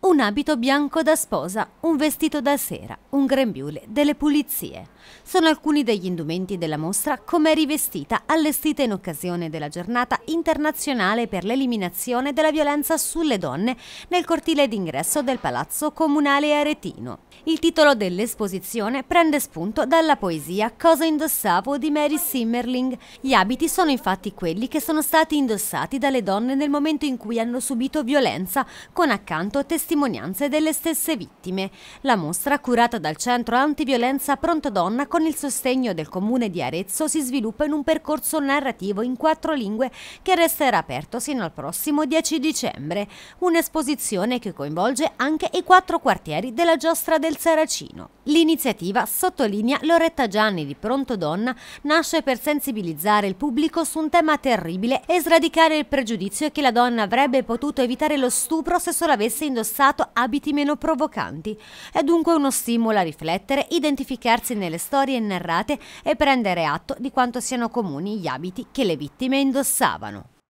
un abito bianco da sposa, un vestito da sera, un grembiule, delle pulizie. Sono alcuni degli indumenti della mostra come rivestita, allestita in occasione della giornata internazionale per l'eliminazione della violenza sulle donne nel cortile d'ingresso del Palazzo Comunale Aretino. Il titolo dell'esposizione prende spunto dalla poesia Cosa indossavo di Mary Simmerling. Gli abiti sono infatti quelli che sono stati indossati dalle donne nel momento in cui hanno subito violenza, con accanto testimoni testimonianze delle stesse vittime. La mostra, curata dal Centro Antiviolenza Pronto Donna con il sostegno del Comune di Arezzo, si sviluppa in un percorso narrativo in quattro lingue che resterà aperto sino al prossimo 10 dicembre. Un'esposizione che coinvolge anche i quattro quartieri della giostra del Saracino. L'iniziativa, sottolinea Loretta Gianni di Pronto Donna, nasce per sensibilizzare il pubblico su un tema terribile e sradicare il pregiudizio che la donna avrebbe potuto evitare lo stupro se solo avesse indossato abiti meno provocanti. È dunque uno stimolo a riflettere, identificarsi nelle storie narrate e prendere atto di quanto siano comuni gli abiti che le vittime indossavano.